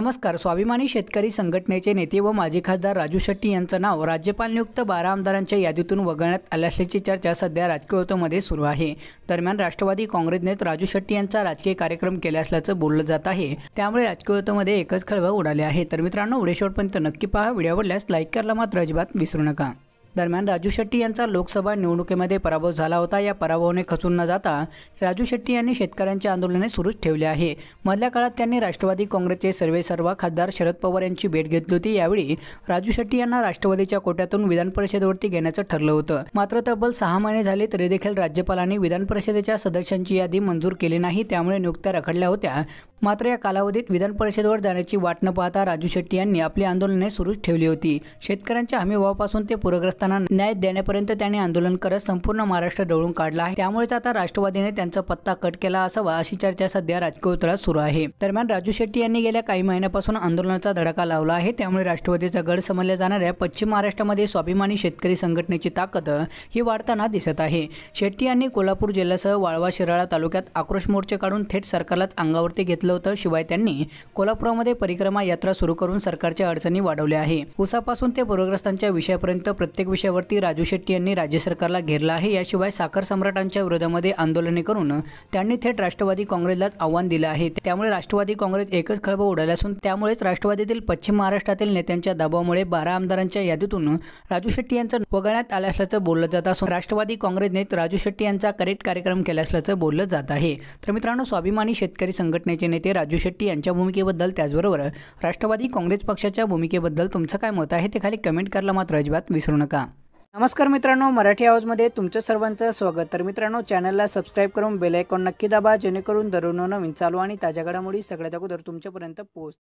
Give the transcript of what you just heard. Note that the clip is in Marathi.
नमस्कार स्वाभिमानी शेतकरी संघटनेचे नेते व माजी खासदार राजू शेट्टी यांचं नाव राज्यपाल नियुक्त बारा आमदारांच्या यादीतून वगळण्यात आल्या असल्याची चर्चा सध्या राजकीय होतोमध्ये सुरू आहे दरम्यान राष्ट्रवादी काँग्रेसने राजू शेट्टी यांचा राजकीय कार्यक्रम केला असल्याचं बोललं जात आहे त्यामुळे राजकीय होतोमध्ये एकच खळबळ उडाले आहे तर मित्रांनो व्हिडिओ नक्की पहा व्हिडिओ आवडल्यास लाईक करायला मात्र अजिबात विसरू नका दरम्यान राजू शेट्टी यांचा लोकसभा निवडणुकीमध्ये पराभव झाला होता या पराभवाने खचून न जाता राजू शेट्टी यांनी शेतकऱ्यांच्या आंदोलने सुरूच ठेवले आहे मधल्या काळात त्यांनी राष्ट्रवादी काँग्रेसचे सर्वे सर्व खासदार शरद पवार यांची भेट घेतली होती यावेळी राजू शेट्टी यांना राष्ट्रवादीच्या कोट्यातून विधान परिषदेवरती घेण्याचं ठरलं होतं मात्र तब्बल सहा महिने झाले तरी देखील राज्यपालांनी विधान परिषदेच्या सदस्यांची यादी मंजूर केली नाही त्यामुळे नियुक्त्या रखडल्या होत्या मात्र या कालावधीत विधान परिषदेवर जाण्याची वाट न पाहता राजू शेट्टी यांनी आपली आंदोलने सुरूच ठेवली होती शेतकऱ्यांच्या हमीभावापासून ते पूरग्रस्तांना न्याय देण्यापर्यंत त्यांनी आंदोलन करत संपूर्ण महाराष्ट्र डवळून काढला आहे त्यामुळेच आता राष्ट्रवादीने त्यांचा पत्ता कट केला असावा अशी चर्चा सध्या राजकीय उत्तरात सुरू आहे दरम्यान राजू शेट्टी यांनी गेल्या काही महिन्यापासून आंदोलनाचा धडका लावला आहे त्यामुळे राष्ट्रवादीचा गड समजल्या जाणाऱ्या पश्चिम महाराष्ट्रामध्ये स्वाभिमानी शेतकरी संघटनेची ताकद ही वाढताना दिसत आहे शेट्टी यांनी कोल्हापूर जिल्ह्यासह वाळवा शिराळा तालुक्यात आक्रोश मोर्चे काढून थेट सरकारलाच अंगावरती घेतला घेतलं होतं शिवाय त्यांनी कोल्हापुरामध्ये परिक्रमा यात्रा सुरू करून सरकारच्या अडचणी वाढवल्या आहे उसापासून ते पूरग्रस्तांच्या विषयापर्यंत प्रत्येक विषयावरती राजू शेट्टी यांनी राज्य सरकारला घेरलं आहे याशिवाय साखर सम्राटांच्या विरोधामध्ये आंदोलने करून त्यांनी थेट राष्ट्रवादी काँग्रेसलाच आव्हान दिलं आहे त्यामुळे राष्ट्रवादी काँग्रेस एकच खळबळ उडाले असून त्यामुळेच राष्ट्रवादीतील पश्चिम महाराष्ट्रातील नेत्यांच्या दबावामुळे बारा आमदारांच्या यादीतून राजू शेट्टी यांचं वगळण्यात आलं असल्याचं बोललं जात असून राष्ट्रवादी काँग्रेसने राजू शेट्टी यांचा करेक्ट कार्यक्रम केला असल्याचं बोललं जात आहे तर मित्रांनो स्वाभिमानी शेतकरी संघटनेचे नेते नेते राजू शेट्टी यांच्या भूमिकेबद्दल त्याचबरोबर राष्ट्रवादी काँग्रेस पक्षाच्या भूमिकेबद्दल तुमचं काय मत आहे ते खाली कमेंट करायला मात्र अजिबात विसरू नका नमस्कार मित्रांनो मराठी आवाजमध्ये तुमचं सर्वांचं स्वागत तर मित्रांनो चॅनलला सबस्क्राईब करून बेलायकॉन नक्की दाबा जेणेकरून दररोज नवीन चालू आणि ताज्या घडामोडी सगळ्यात अगोदर तुमच्यापर्यंत पोहोच